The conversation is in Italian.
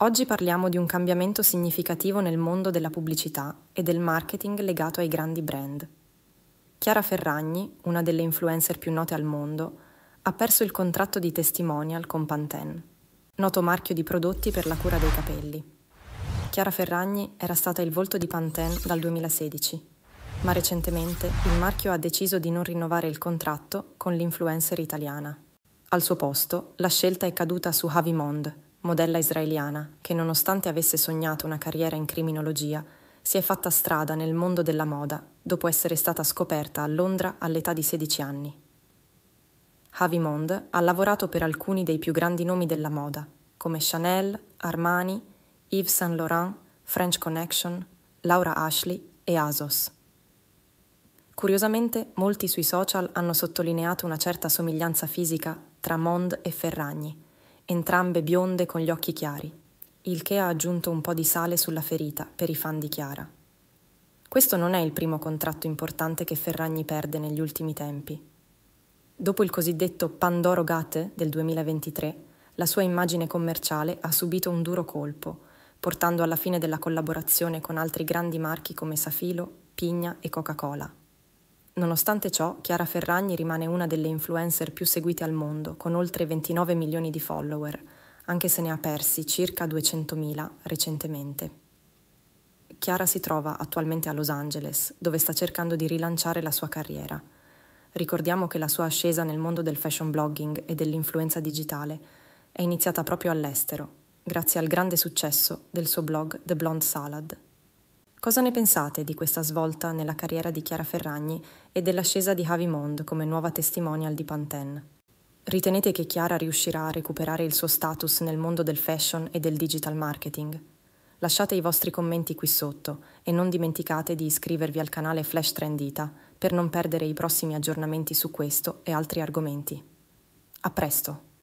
Oggi parliamo di un cambiamento significativo nel mondo della pubblicità e del marketing legato ai grandi brand. Chiara Ferragni, una delle influencer più note al mondo, ha perso il contratto di testimonial con Pantene, noto marchio di prodotti per la cura dei capelli. Chiara Ferragni era stata il volto di Pantene dal 2016, ma recentemente il marchio ha deciso di non rinnovare il contratto con l'influencer italiana. Al suo posto, la scelta è caduta su Havimond, modella israeliana, che nonostante avesse sognato una carriera in criminologia, si è fatta strada nel mondo della moda dopo essere stata scoperta a Londra all'età di 16 anni. Mond ha lavorato per alcuni dei più grandi nomi della moda, come Chanel, Armani, Yves Saint Laurent, French Connection, Laura Ashley e Asos. Curiosamente, molti sui social hanno sottolineato una certa somiglianza fisica tra Mond e Ferragni, entrambe bionde con gli occhi chiari, il che ha aggiunto un po' di sale sulla ferita per i fan di Chiara. Questo non è il primo contratto importante che Ferragni perde negli ultimi tempi. Dopo il cosiddetto Pandoro Gate del 2023, la sua immagine commerciale ha subito un duro colpo, portando alla fine della collaborazione con altri grandi marchi come Safilo, Pigna e Coca-Cola. Nonostante ciò, Chiara Ferragni rimane una delle influencer più seguite al mondo, con oltre 29 milioni di follower, anche se ne ha persi circa 200.000 recentemente. Chiara si trova attualmente a Los Angeles, dove sta cercando di rilanciare la sua carriera. Ricordiamo che la sua ascesa nel mondo del fashion blogging e dell'influenza digitale è iniziata proprio all'estero, grazie al grande successo del suo blog The Blonde Salad, Cosa ne pensate di questa svolta nella carriera di Chiara Ferragni e dell'ascesa di Javi Mond come nuova testimonial di Pantene? Ritenete che Chiara riuscirà a recuperare il suo status nel mondo del fashion e del digital marketing? Lasciate i vostri commenti qui sotto e non dimenticate di iscrivervi al canale Flash Trendita per non perdere i prossimi aggiornamenti su questo e altri argomenti. A presto!